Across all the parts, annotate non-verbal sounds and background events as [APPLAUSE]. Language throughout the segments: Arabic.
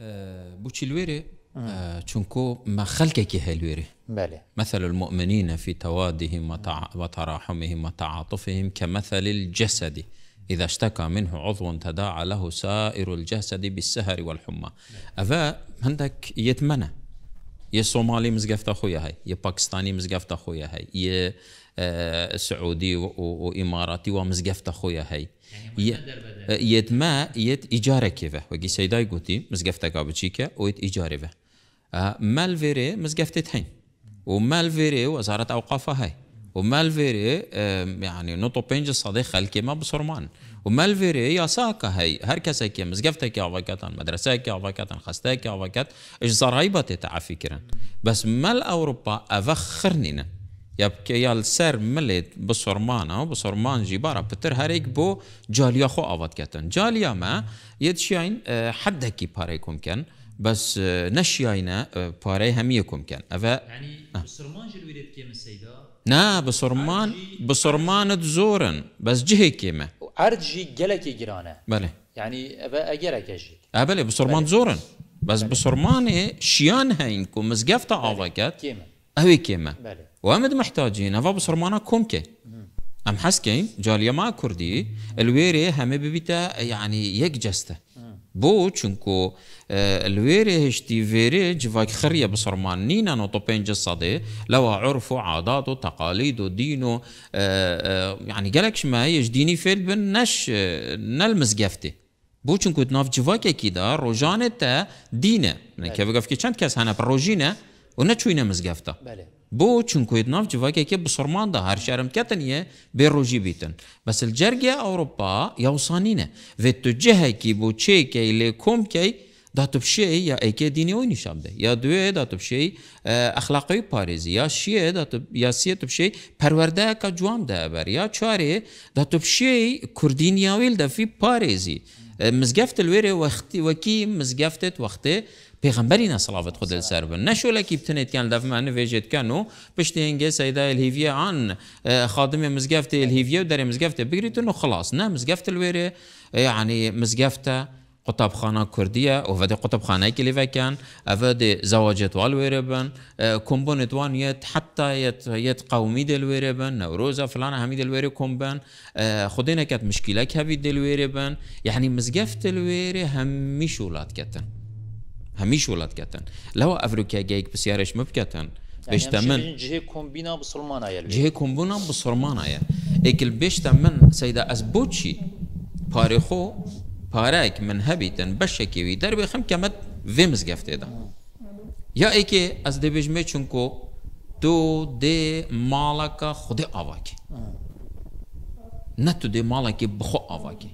آه، بوتشي الويري آه، تشونكو ما خلقك هالويري الويري مثل المؤمنين في توادهم وتراحمهم وتعاطفهم كمثل الجسد إذا اشتكى منه عضو تداعى له سائر الجسد بالسهر والحمى أفا عندك يتمنى يا صومالي مزقفت اخويا هاي يا باكستاني مزقفت اخويا هاي يا آه سعودي واماراتي ومزقفت اخويا هاي يت ما يت ايجاره كيفه وقي سيداي قوتي مزقفتك ابوشيكا ويت ايجاره آه مال فيري مزقفتت هين ومال فيري وزاره اوقافها هاي ومالفيري يعني نوتو بينج خلكي ما بصرمان ومالفيري يا ساكا هي هر كسا كيما زقفتا كي عباكتا مدرسة كي عباكتا خستا كي عباكت اش زرايبة تتعا فكرا بس مال أوروبا أفخرنينا يبكي يا السر ملت بصرمانه بصرمان جبارة بتر هريك بو جاليا خو أفاد كاتن جاليا ما يدشين آه، حد كي باريكم كان بس آه، نشياينا آه، باري هميكم كان أفا يعني نا بسرمان بسرمان تزورن بس جهي كيما عرض جي جلك جرانه بله يعني ابا اجرك اجيك آه، بله بسرمان تزورن بس بسرمان شيان هينكو مزقفت عواكت كيما اوي كيما بله وامد محتاجين افا بسرمانا كومكي ام حسكين جاليه ما كردي الويري هم ببيتا يعني يك جسته بو چونكو آه، الويري هشتي فيري جفاك خرية بصرمان نينا نوطو بينج الصدي لو عرفو عاداتو تقاليدو دينو آه، آه، يعني قالك ما هيش ديني فيل بن نش نلمس قفتي بو چونكو تناف جفاك كيدا روجانة تا دینه يعني كيف قفكي چند كاس هنا بروجينة ونا چوينة مزقفتا بله Bu çünkü nav civakeke Bisurman da her şerim ketiniye berroji bitin. Bes el cerge Avrupa yavsanine. Ve tu ceheki bu çeke ile komkey da tübşey ya eke dini oyni şabde. Ya düye da tübşey ahlakı parizi. Ya şiye da ya siye tübşey perverde ka cuam da haber. Ya çare da tübşey kurdiniyavil da fi parizi. Mizgeftel veri vakti vakim mizgeftet vakti پیغمبرینا صلوات خود سر بن نشول کی بتنید کن لف معنی ویجت کنو پشت هنگه سیدا الهیویه عن اه، خادم مزگفت الهیویه و در مزگفت بگیرید و خلاص نه مزگفت الویره اه، یعنی مزگفته قطبخانه كردية وفدي قطبخانه كلي فكان أفدي زواجات والويربن كومبونت اه، وان يت حتى يت يت قومي دلويربن نوروزا فلانا همي دلويري كومبن خدينا كانت دل كهبي بن يعني مزقفت الويري همي شولات كتن هەمیش وڵاتکەتن لەوە ئەفریکاگەیەک پرسیارش مبکەتن بێشتە من جێ کۆمبوونا بسڵمانایە ئێکل بێشتە من سەیدا ئەس بۆچی پارێخۆ پارایك من هەبیتن بەشێکیوی دەربێ خم کەمت vê mizgeftêda یا êkê ez dêbêjmê çunko tu dê malaka xudê avakî ne tu dê malekê bixo avakî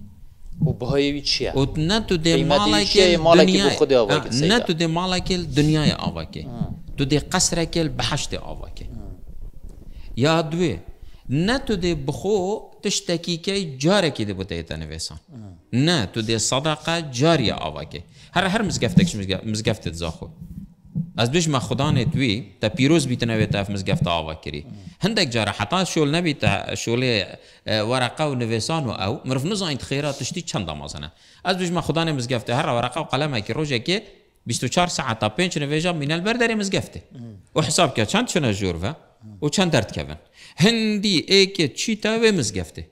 وبهای چیه اوت نه تو د مالکل دنیا نه تو د مالکل دنیای آواکه تو د قصرکل بحشت آواکه یا دوی نه تو د بخو تشتکی کی جاره کی د بوته تن وسان نه تو د صدقه جاریه آواکه هر هر مزگفتک مزگفت زاخو از بیش ما خدا نه توی تا پیروز بیتن و بیتنەوێت تاف گفت آوا کری هندک جاره حتا شول نبی تا شول اه، وەرەقا و نویسان و او مرف نزانیت خیره تشتی چند از بیش ما خدا نه خوددانێ مزگەفتە هر وەرەقا و قلمه که قەلەمێکی ڕۆژێکی 24 ساعت تا 5 نوێژە منە بەردەری گفته و حساب که چند چنە جور و و چند هندی ای که چی تا و وێ گفته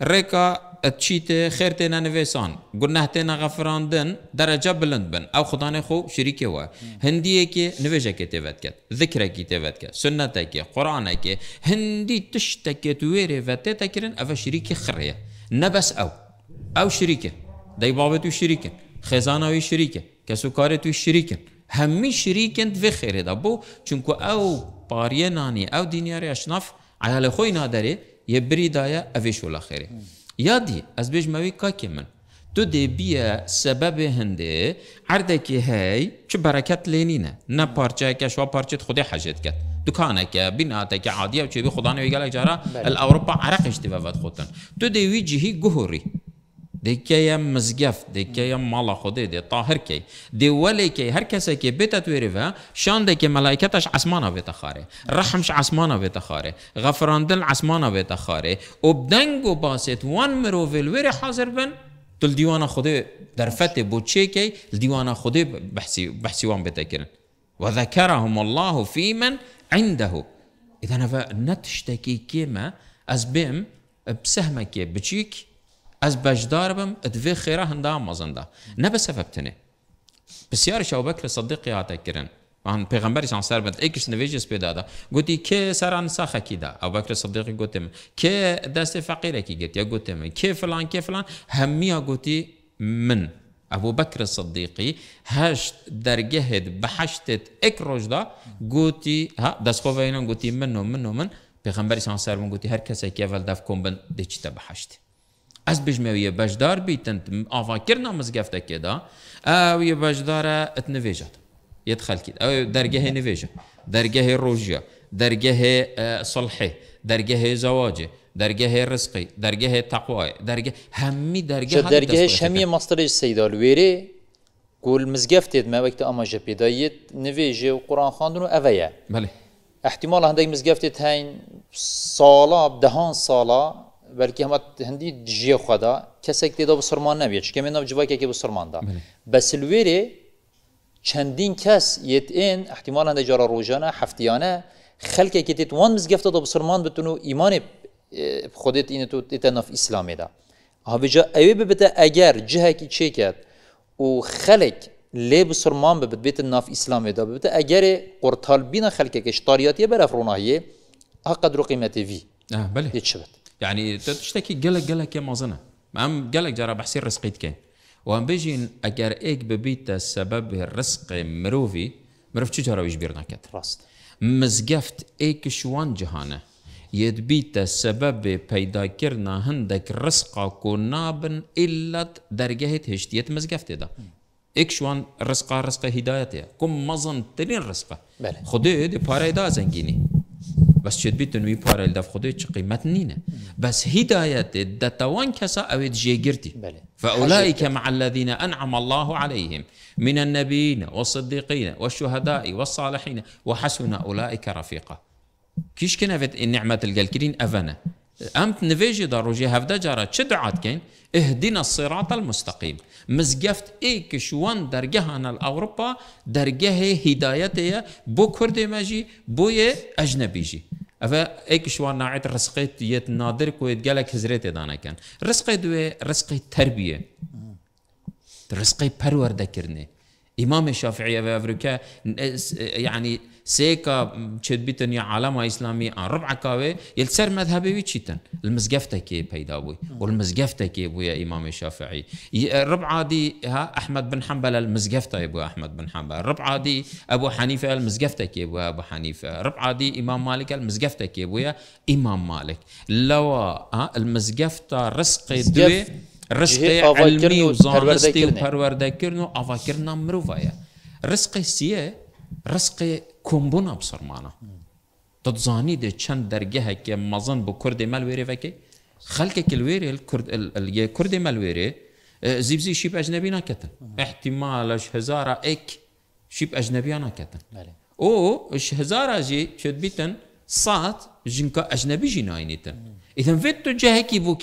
رکا تشيت خير تينا نفيسان قلناه تينا غفران دن درجة بلند بن أو خدان خو شريكي وا هندية كي نفيجة كي تفتكت ذكرة كي تفتكت سنة كي قرآن كي هندي تشتكي تويري فتتكرن أفا شريكي خرية نبس أو أو شريكة داي بابتو شريكة خزانة شريكة كسوكارتو شريكة همي شريكة في خير دابو چونكو أو باريناني أو دينياري أشناف على خوي نادري يبري دايا أفيشو لخيري یادی از بیش موی کاکی من تو دی بیا سبب هنده عرده که هی چه برکت لینینه نه پارچه کش و پارچه خودی حاجت کرد دکانه که بیناته که عادیه و چه بی خدا نوی گلک جارا الاوروپا عرقش دی وفت خودن تو دی وی جهی گهوری دي دكيم مزقف كي مالا خودي دي طاهر كي دي ولي كي هر كسي كي بيتا تويري فيها شان دي كي ملائكتش عسمانا بيتا خاري رحمش عسمانا بيتا خاري غفران دل عسمانا بيتا خاري وبدنگو باسيت وان مرو في الويري حاضر بن تل ديوانا خودي خدي بو بوچي كي الديوانا خودي بحسي بحسي وان بيتا كرن وذكرهم الله في من عنده إذا نتشتكي كيما أزبيم بسهمك بتشيك از بجدار بم ادوی خیره هندا مزندا نه به سبب تنه بسیار شو بکر صدیق یاد کرن وان پیغمبر شان سر بند ایکش نویج اس پیدا ده گوتی که سران ساخه کیدا ابو بکر صدیق گوتم که دست فقیر کی گت یا گوتم که فلان که فلان همیا گوتی من ابو بکر صدیقی هشت درگه بحشت اک روز ده گوتی ها دست خو وینم گوتی من من من پیغمبر شان سر بند گوتی هر کس کی اول دف کوم بند دچته بحشت از بجمعوی بجدار بیتند آفا کرنا مزگفت که دا او یه بجدار ات نویجد یت خلکید او درگه نویجد درگه روجیا درگه صلحه درگه زواجه درگه رزقی درگه تقوی درگه همی درگه هم درگه شمی مصدرش سیدال ویره گول مزگفت دید من وقت اما جپیدایید نویجه و قرآن خاندون و بله احتمال هنده مزگفت دید هین سالا دهان سالا بلکه ات هندی جی خدا که دیده بسرمان نبیه چکه من نبجوا که بسرمان دا بس چندین کس یت این احتمالا ده جارا روزانه هفتیانه خلکه که دیت وان مزگفته دا بسرمان بتونو ایمان خودت اینه تو نف اسلامی دا ها بجا اوی ببته اگر جهه که چه کرد و خلک لی بسرمان ببت بیت ناف اسلامی دا ببته اگر قرطال بینا خلکه که برافرونه برافروناهیه ها قدر قیمتی وی بله. شود يعني تشتكي قلق قلق يا مازنه ام قلق جرى بحسير رزقيت كان وان بيجي اجر ايك ببيتا سبب الرزق مروفي مرف تجرى ويش بيرنا كت راست مزقفت ايك شوان جهانه بيت سبب پیدا كرنا هندك رزقا کو إلا إلت درجهت هشتيت مزقفت دا شوان رزقا رزقا هدايته كم مزن تلين رزقا خده دي باريدا دا زنگيني بس چید بیت وی پاره لدف خودی چه قیمت نینه بس هدایت دتوان کسا اوید جیگردی فأولئك مع الذين أنعم الله عليهم من النبيين والصديقين والشهداء والصالحين وحسن أولئك رفيقا كيش كنا النعمة الجلكرين أفنا أمت نفيجي دروجي هفدا جارا چدعات كين اهدنا الصراط المستقيم مزقفت ايك شوان درجهنا الاوروبا درجه هدايته بو كردي ماجي بو اجنبيجي افا ايك شوان نعيد رزقيت يت نادر كو يتقالك هزريت دانا كان رزقي دوي رزقي تربيه رزقي پرورده دكرني امام الشافعيه في يعني سيكا چدبيتن يا عالم اسلامي ان ربع كاوي يلسر مذهبي ويتشيتن المزقفته كي بيداوي والمزقفته كي يا امام الشافعي الربع عادي ها احمد بن حنبل المزقفته ابو احمد بن حنبل الربع عادي ابو حنيفه المزقفته كي بويا ابو حنيفه الربع عادي امام مالك المزقفته كي يا امام مالك لو ها آه، المزقفته رزق دوي رزق علمي وزانستي وپەروەردەکردن و ئاواکردنا مرۆڤایە رزقی سیە رزقی کۆمبوونا بسەرمانە دەزانی دێ چەند دەرگەهەکێ مەزن بۆ ال مەلوێرێڤەکەی خەلکێک لێرێ کوردی مەلوێرێ زیبزی شیب ئەجنەبی ناکەتن احتیمالش هزارە ئەک شیب ئەجنەبیان ناکەتن ئۆ هزارە ژی چێت بیتن صات جنكا أجنبي جناينيتا إذا فيت تجاه كي بو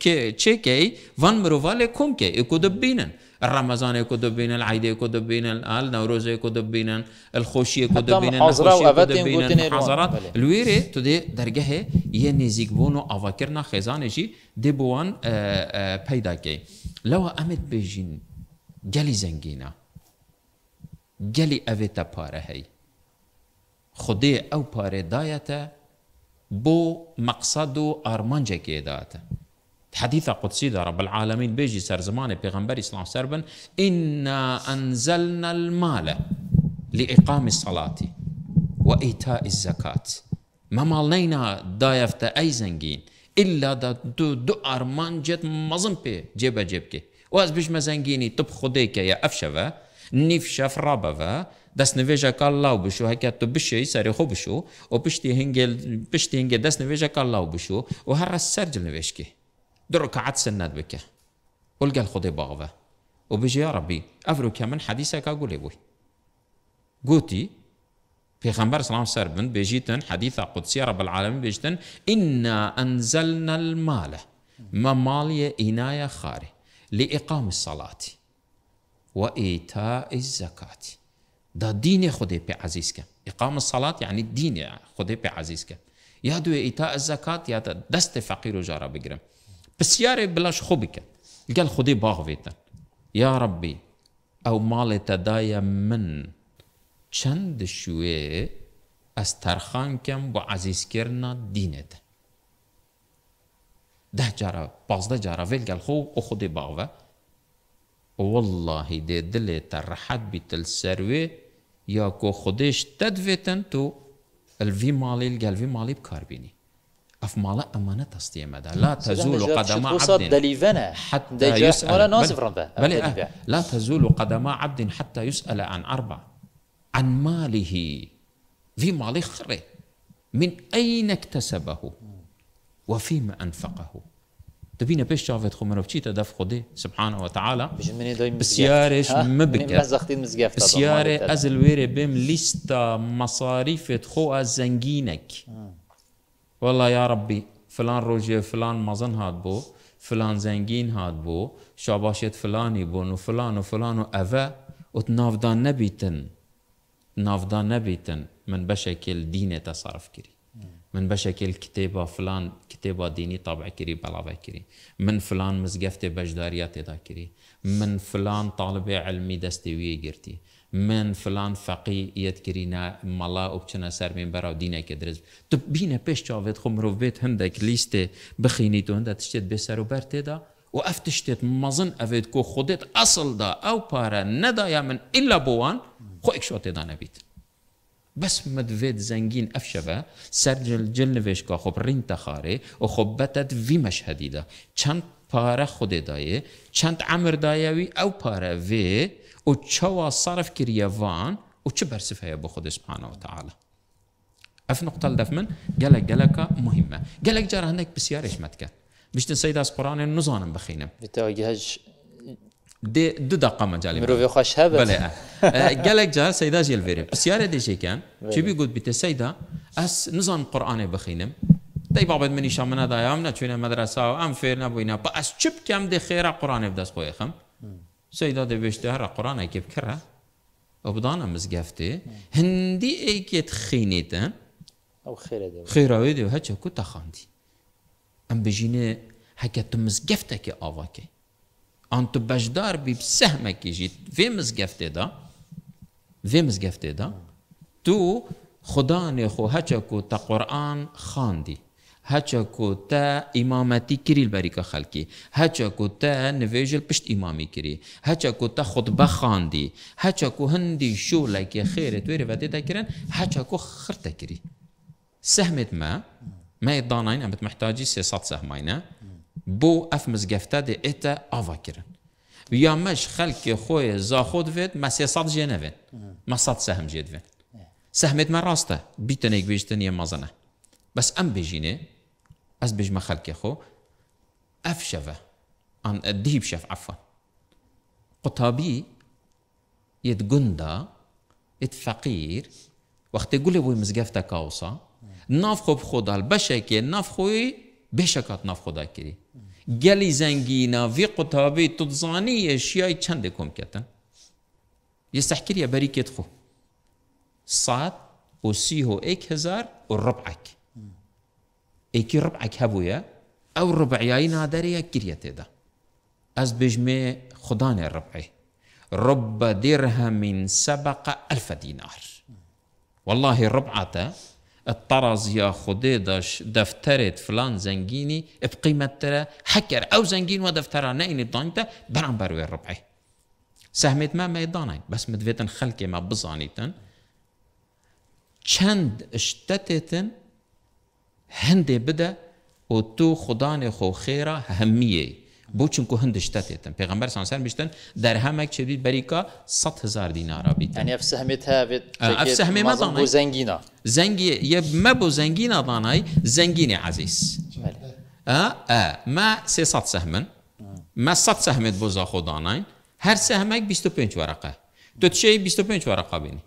كي تشيكي فان مروفالي كوم كي إكو دبينن رمضان إكو دبينن العيد إكو دبينن ال نوروز إكو دبينن الخوشي إكو دبينن الخوشي إكو حضرات الويري تو دي درجه هي نيزيك بونو أفاكرنا خزانة جي دي بوان بيدا كي لو أمد بيجين جالي زنجينا جالي أفيتا بارا هي او ئەو پارێدایەتە بو مەقصد و ئارمانجێکی داتە حديث قدسي دا رب العالمين بيجي سر زمان پیغمبر اسلام سر بن إنا أنزلنا المال لإقام الصلاة وإيتاء الزكاة ما مالنا دايفت أي زنگين إلا دا دو, دو أرمان جت مزن بي جيبا جيبكي واز بيش مزنگيني تب خديك يا أفشفا نيف شف رابا دست نویجا کالا لاو بشو هکی تو بشه سری خوب بشو و پشتی هنگل پشتی هنگل دست نویجا کالا لاو بشو و هر سرجل نویش که در ركعات سنات بك ولقى الخضي باغفة وبيجي يا ربي أفلو من حديثك أقول بوي قوتي في غنبر سلام سربن بيجيتن حديث قدسي رب العالمين بيجيتن إنا أنزلنا المال ما مالية إناية خاري لإقام الصلاة وإيتاء الزكاة دا دین خود بي عزیز که اقام الصلات یعنی دین خود به عزیز که یا دو ایتاء الزکات یا دست فقیر و جارا بگیرم بسیار بلاش خوب که قال خودي باغفيتا يا ربي او مال تدايا من چند شوي استرخان كم بو عزيز كرنا دينت ده جارا بازده جارا ويل قال خو او خودي باغفا والله دي دلي ترحت بتل سروي یا کو خودش تدفتن تو الوی مالی لگه مالی بکار بینی اف مالا امانت هستی مده آه. لا تزول قدم عبد حتى يسأل بل لا تزول قدم عبد حتى يسأل عن أربع عن ماله في ماله خره من أين اكتسبه وفيما أنفقه تبيني باش تخو خو منوبتشيتا دف خدي سبحانه وتعالى بسيارة مبكر بسيارة أزل ويري بيم ليستا مصاريف تخو زنجينك والله يا ربي فلان روجي فلان مزن هاد بو فلان زنجين هاد بو شاباشت فلاني نو وفلان وفلان وأفا وتنافدان نبيتن نافدان نبيتن من بشكل دينه تصرف كري من بشكل كتابة فلان كتابة ديني طابع كري بلا كري من فلان مزقفتي بجدارية تدا من فلان طالب علمي دستوية قرتي من فلان فقي نا ملا وبتنا سر من برا ودينا كدرز تبينا بيش شافت خمرو بيت هندك ليستي بخيني تو هندك تشتت بسر وبرتدا وافتشتت مظن افيد كو خودت اصل دا او بارا ندا يا من الا بوان خو اكشوتي دا نبيت بس مدفيد زنجين افشوه سرجل جل جل نوشگاه خب رین تخاره و خب بتد وی مشهدی ده چند پارا خود دايه چند عمر دایوی او پارا وی و چوا صرف کریه وان و چه برسفه بخود سبحانه وتعالى اف نقطه الدفمن جلق قلق مهمه جلق جارة هناك بسيار ايش بشتن مش تنسيد قران نزانم بخينم بتاجهج دو دقه مجالی مروی خوش هبه بله گلک جهر سیده جیل ویره بسیاره دیشه کن چی بی گود بیت سیده از نزان قرآن بخینم دی بابت منی شامنا دایام نه چونه مدرسه و ام فیر نبوینا با از چپ کم دی خیره قرآن بدست بایخم سیده دی بشته هر قرآن اکیب کره و بدانم مزگفته هندی ایکیت خینیتن او خیره دی خیره ویدی و هچه کتا خاندی ام بجینه هکه تو مزگفته که آواکی ان tu bajdar bî sehmekî jî vê mizgeftê de vê mizgeftê de tu xudanê xwe heçe ku te quran xandî هەچە کو تە ئیمامەتی کریل بەریکە خەلکی هەچە کو تە نوێژل پشت ئیمامی کری هەچە کو تە خود بەخاندی هەچە کو هەندی شوولێکی خێرە توێرە بە تێداکردن هەچە کو خرتەکری سەحمێت مە مە داناین ئەمت بو اف مزگفته ده اتا آوا کرن یا مش خلق خوی زاخود وید ما سی صد جه نوید ما صد سهم جه دوید سهمت ما راسته بیتن ایگ بیشتن یه مزنه بس ام بیجینه از ما خلق خو اف شفه ان دیب شف عفوا قطابي يد جندا يد فقیر وقت يقول لي مزقفتا كاوسا ناف خوب بشه که ناف خوی بێشە کاتنا خۆدا کردی گەلی زەنگی ناوی قوتابی توزانانی شیای چندێ کۆمکەتن يستحكي بريكة خو صاد هو ايك هزار وربعك ايكي ربعك هبويا او ربعياي نادريا كريتي دا از بجمي خدان ربعي رب درهم سبق ألف دينار والله ربعته الطرز يا خديدش دفترت فلان زنجيني بقيمة ترى حكر أو زنجين ودفترة نين دانتا بران بروي ربعي سهمت ما ما يداني بس مدفتن خلكي ما بزانيتن چند اشتتتن هندي بدا وتو تو خو خيرا هميه بو چونکو هند شتتن پیغمبر صلی الله علیه و بشتن درهمک چبی بریکا 100 هزار دینار بیت یعنی اف سهمی تابت اف سهمی ما دانای زنگینا زنگی یه ما بو زنگینا دانای زنگینی عزیز اه اه ما 300 سهم ما 100 سهم بو زاخو دانای هر سهمک 25 ورقه دوت شی 25 ورقه بینی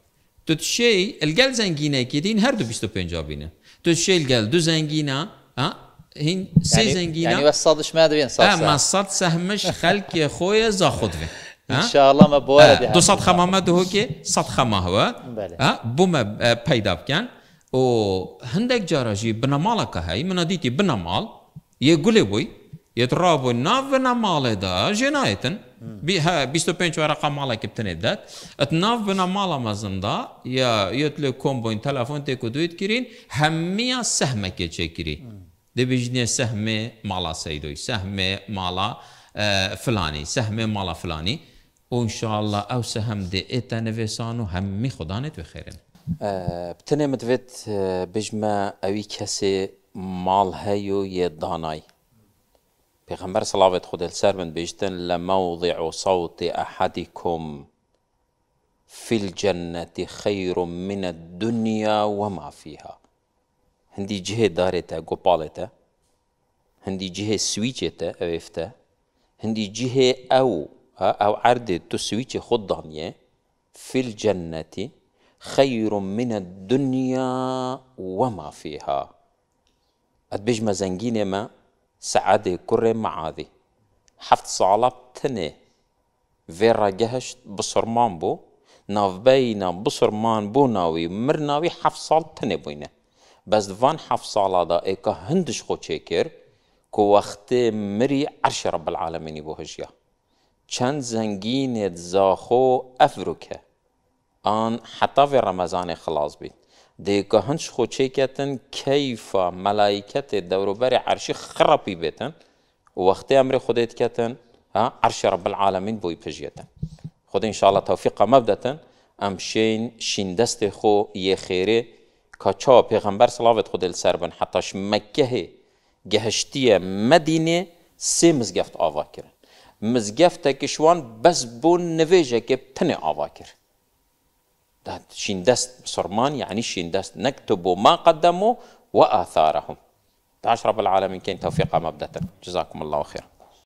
دوت شی الگل زنگینه کدین هر دو 25 بینه دوت شی الگل دو زنگینه ها هین سه زنگی زنگینا یعنی بس صادش ما دوین صد آه، ما صاد سهمش خلق خويا زا خدفه [LAUGHS] آه؟ ان شاء الله ما بوارد آه، دو صاد خما ما دو هكي صد خما هو بله بوما پیدا بکن هندک جاراجی بنامال که هی من ديتي بنمال يقولي بوي يترابو ناف بنمال دا جنايتن بها 25 ورقه مالك بتندات اتناف بنا مالا مازندا يا يتلو كومبوين تلفون تيكو دويت كيرين سهم سهمك چکیری دەبێژنێ سهمي مالا سيدوي سهمي مالا فلاني سهمي مالا فلاني وان شاء الله او سهم دي و نفسانو همي وخێرن بتنێ مدوێت بژمە بجما کەسێ ماڵ مال هيو يداناي دانای پێغمبەر خود السر من بجتن لموضع صوت احدكم في الجنة خير من الدنيا وما فيها هندي جهه داره تا گوپاله تا جهه سویچه تا اوفته هندي جهة أو أو عرض تسويتي خد دانية في الجنة خير من الدنيا وما فيها أدبج ما زنجيني ما سعادة كرة معادي حفت صالب تنه فيرا جهش بصرمان بو ناف بينا بصر ناوي مرناوي حفت صالب تنه بوينه بەس van حەف ساڵادا ئێکە هەندش خۆ چێکرد کۆ وەختێ مری عەرشە ڕە بەعاالەمێنی بۆ هەژە چەند زەنگینێت زاخۆ ئەفروکە ئان حەتاێ ڕەمەزانێ خلاص بیت دیکە هەنج خۆچێکەتن کەیفە مەلایکەتێ دەوروبەری عەرشی خڕەپی بێتن وەختی ئەمری خودێتکەتن عەرشە ڕە بەعاالەمین بۆی پژێتن خودی انشاءڵە تەوفیقە مەبدەتن ئەم شین شین دەستێ خۆ یەخێرێ کاچا پیغمبر صلوات خود سر بن حتاش مکه گهشتی مدینه سه مزگفت آوا کرد مزگفت کشوان بس بون نویجه که تن آوا کرد داد شین دست سرمان یعنی شین دست ما قدمو وآثارهم داعش رب العالم توفیق توفیقا بدتر. جزاکم الله خیرم.